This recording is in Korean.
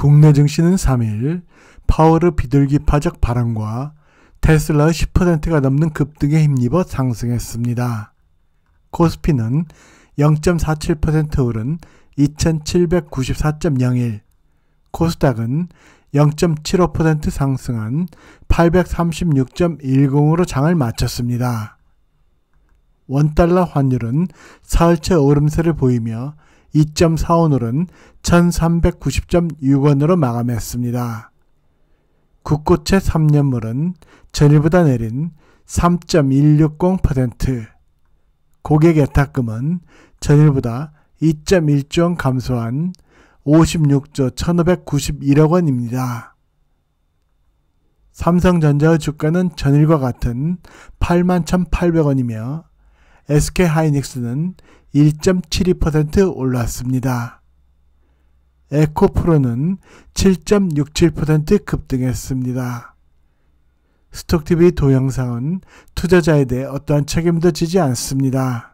국내 증시는 3일 파월의 비둘기파적 발언과 테슬라의 10%가 넘는 급등에 힘입어 상승했습니다. 코스피는 0.47% 오른 2794.01, 코스닥은 0.75% 상승한 836.10으로 장을 마쳤습니다. 원달러 환율은 사흘째 오름세를 보이며 2 4원으로 1390.6원으로 마감했습니다. 국고채 3년물은 전일보다 내린 3.160%, 고객 예탁금은 전일보다 2.1조원 감소한 56조 1591억 원입니다. 삼성전자의 주가는 전일과 같은 81,800원이며 SK하이닉스는 1.72% 올랐습니다. 에코프로는 7.67% 급등했습니다. 스톡TV 동영상은 투자자에 대해 어떠한 책임도 지지 않습니다.